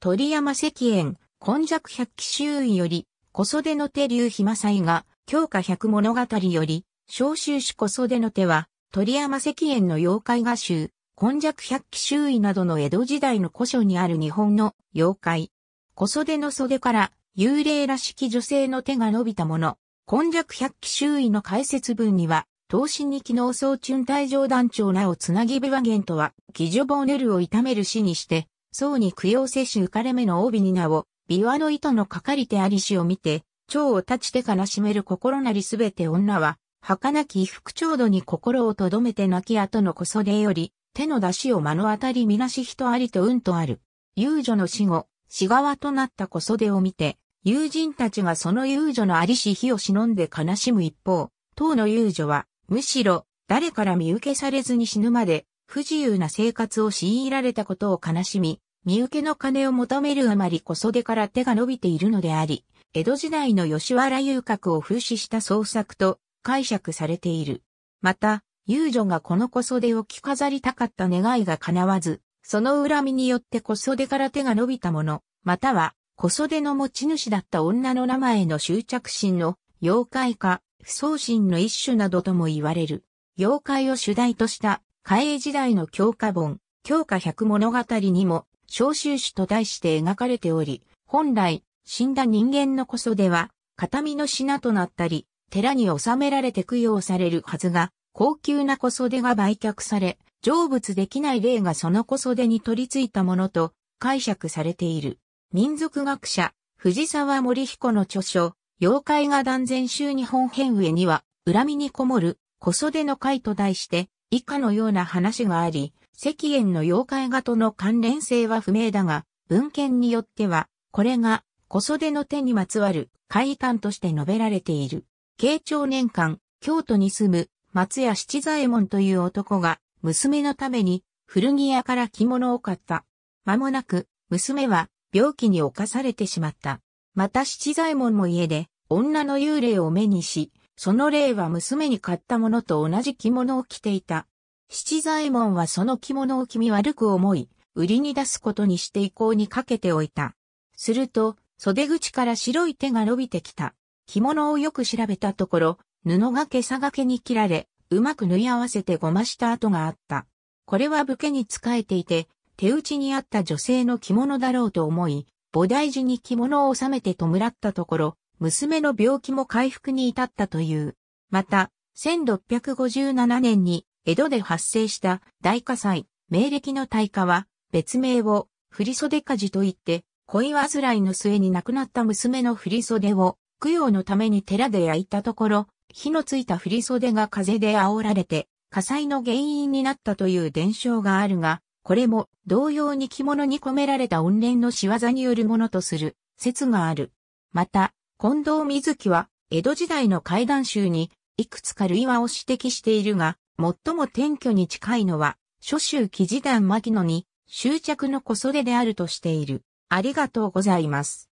鳥山石燕、今弱百鬼周囲より、小袖の手流暇祭が、強化百物語より、召集史。小袖の手は、鳥山石燕の妖怪画集、今弱百鬼周囲などの江戸時代の古書にある日本の妖怪。小袖の袖から、幽霊らしき女性の手が伸びたもの。今弱百鬼周囲の解説文には、刀身に機能総中隊上団長らをつなぎ部話言とは、騎女ボーネルを痛める死にして、僧に供養世主浮かれ目の帯に名を、琵琶の糸のかかり手ありしを見て、蝶を立ちて悲しめる心なりすべて女は、儚き衣服調度に心をとどめて泣き後のこそでより、手の出しを目の当たりみなし人ありとうんとある。遊女の死後、死側となったこそでを見て、友人たちがその遊女のありし火を忍んで悲しむ一方、当の遊女は、むしろ、誰から見受けされずに死ぬまで、不自由な生活を強いられたことを悲しみ、身請けの金を求めるあまり小袖から手が伸びているのであり、江戸時代の吉原遊郭を風刺した創作と解釈されている。また、遊女がこの小袖を着飾りたかった願いが叶わず、その恨みによって小袖から手が伸びたもの、または小袖の持ち主だった女の名前の執着心の妖怪化、不相心の一種などとも言われる。妖怪を主題とした嘉永時代の教科本、教科百物語にも、召集主と題して描かれており、本来、死んだ人間のこそでは、形見の品となったり、寺に収められて供養されるはずが、高級な小袖が売却され、成仏できない霊がその小袖に取り付いたものと解釈されている。民族学者、藤沢森彦の著書、妖怪が断然衆日本編上には、恨みにこもる、小袖の会と題して、以下のような話があり、石燕の妖怪画との関連性は不明だが、文献によっては、これが、小袖の手にまつわる怪異感として述べられている。慶長年間、京都に住む松屋七左衛門という男が、娘のために古着屋から着物を買った。間もなく、娘は病気に侵されてしまった。また七左衛門も家で、女の幽霊を目にし、その例は娘に買ったものと同じ着物を着ていた。七左衛門はその着物を気味悪く思い、売りに出すことにして以降にかけておいた。すると、袖口から白い手が伸びてきた。着物をよく調べたところ、布がけさがけに切られ、うまく縫い合わせてごました跡があった。これは武家に仕えていて、手打ちにあった女性の着物だろうと思い、菩提寺に着物を収めて弔ったところ、娘の病気も回復に至ったという。また、1657年に江戸で発生した大火災、明暦の大火は、別名を振袖火事といって、恋煩いの末に亡くなった娘の振袖を供養のために寺で焼いたところ、火のついた振袖が風で煽られて、火災の原因になったという伝承があるが、これも同様に着物に込められた怨念の仕業によるものとする説がある。また、近藤水木は、江戸時代の怪談集に、いくつか類話を指摘しているが、最も転居に近いのは、諸州記事団牧野に、執着の小袖であるとしている。ありがとうございます。